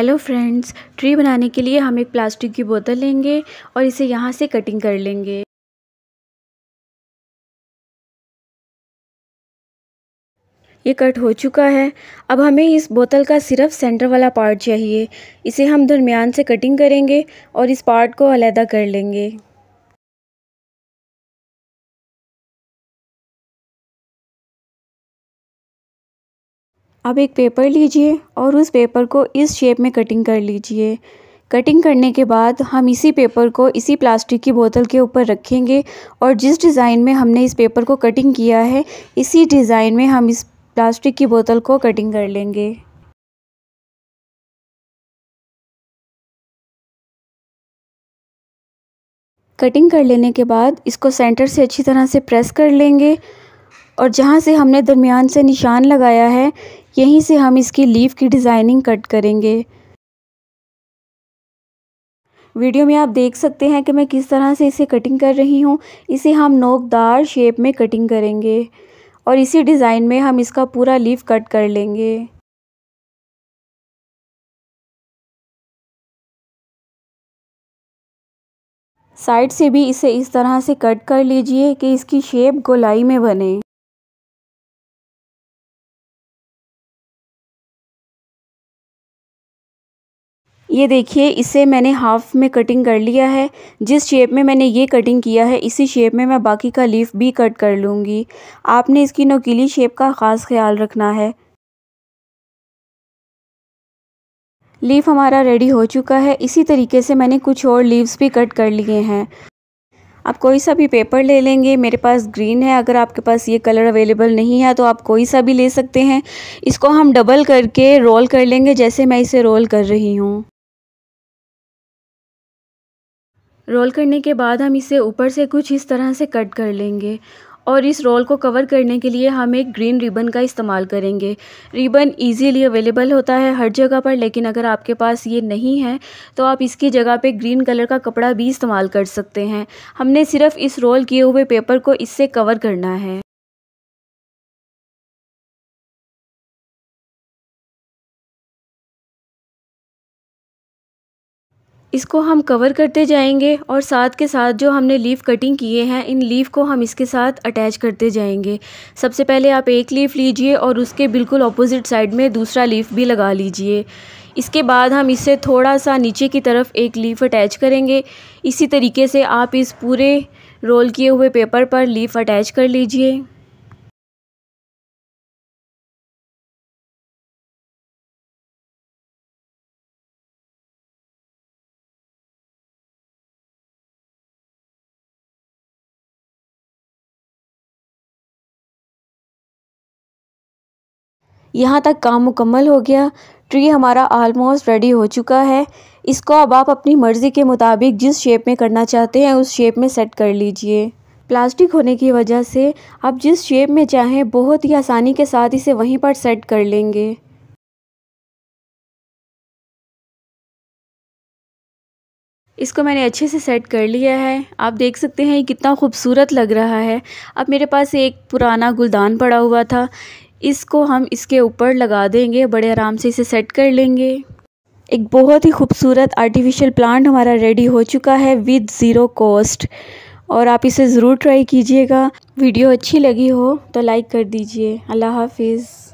hello friends tree बनाने के लिए हम एक प्लास्टिक की बोतल लेंगे और इसे यहाँ से कटिंग कर लेंगे ये कट हो चुका है अब हमें इस बोतल का सिर्फ सेंटर वाला पार्ट चाहिए इसे हम दरमियान से कटिंग करेंगे और इस पार्ट को अलहदा कर लेंगे अब एक पेपर लीजिए और उस पेपर को इस शेप में कटिंग कर लीजिए कटिंग करने के बाद हम इसी पेपर को इसी प्लास्टिक की बोतल के ऊपर रखेंगे और जिस डिज़ाइन में हमने इस पेपर को कटिंग किया है इसी डिज़ाइन में हम इस प्लास्टिक की बोतल को कटिंग कर लेंगे कटिंग कर लेने के बाद इसको सेंटर से अच्छी तरह से प्रेस कर लेंगे और जहाँ से हमने दरमियान से निशान लगाया है यहीं से हम इसकी लीफ की डिज़ाइनिंग कट करेंगे वीडियो में आप देख सकते हैं कि मैं किस तरह से इसे कटिंग कर रही हूं इसे हम नोकदार शेप में कटिंग करेंगे और इसी डिज़ाइन में हम इसका पूरा लीफ कट कर लेंगे साइड से भी इसे इस तरह से कट कर लीजिए कि इसकी शेप गोलाई में बने ये देखिए इसे मैंने हाफ़ में कटिंग कर लिया है जिस शेप में मैंने ये कटिंग किया है इसी शेप में मैं बाकी का लीफ भी कट कर लूँगी आपने इसकी नोकीली शेप का ख़ास ख्याल रखना है लीफ हमारा रेडी हो चुका है इसी तरीके से मैंने कुछ और लीव्स भी कट कर लिए हैं आप कोई सा भी पेपर ले लेंगे मेरे पास ग्रीन है अगर आपके पास ये कलर अवेलेबल नहीं है तो आप कोई सा भी ले सकते हैं इसको हम डबल करके रोल कर लेंगे जैसे मैं इसे रोल कर रही हूँ रोल करने के बाद हम इसे ऊपर से कुछ इस तरह से कट कर लेंगे और इस रोल को कवर करने के लिए हम एक ग्रीन रिबन का इस्तेमाल करेंगे रिबन इजीली अवेलेबल होता है हर जगह पर लेकिन अगर आपके पास ये नहीं है तो आप इसकी जगह पे ग्रीन कलर का कपड़ा भी इस्तेमाल कर सकते हैं हमने सिर्फ इस रोल किए हुए पेपर को इससे कवर करना है इसको हम कवर करते जाएंगे और साथ के साथ जो हमने लीफ़ कटिंग किए हैं इन लीफ़ को हम इसके साथ अटैच करते जाएंगे सबसे पहले आप एक लीफ़ लीजिए और उसके बिल्कुल अपोज़िट साइड में दूसरा लीफ़ भी लगा लीजिए इसके बाद हम इसे थोड़ा सा नीचे की तरफ एक लीफ़ अटैच करेंगे इसी तरीके से आप इस पूरे रोल किए हुए पेपर पर लीफ़ अटैच कर लीजिए यहाँ तक काम मुकम्मल हो गया ट्री हमारा आलमोस्ट रेडी हो चुका है इसको अब आप अपनी मर्ज़ी के मुताबिक जिस शेप में करना चाहते हैं उस शेप में सेट कर लीजिए प्लास्टिक होने की वजह से आप जिस शेप में चाहें बहुत ही आसानी के साथ इसे वहीं पर सेट कर लेंगे इसको मैंने अच्छे से सेट कर लिया है आप देख सकते हैं ये कितना खूबसूरत लग रहा है अब मेरे पास एक पुराना गुलदान पड़ा हुआ था इसको हम इसके ऊपर लगा देंगे बड़े आराम से इसे सेट कर लेंगे एक बहुत ही खूबसूरत आर्टिफिशियल प्लांट हमारा रेडी हो चुका है विद ज़ीरो कॉस्ट और आप इसे ज़रूर ट्राई कीजिएगा वीडियो अच्छी लगी हो तो लाइक कर दीजिए अल्लाह हाफिज़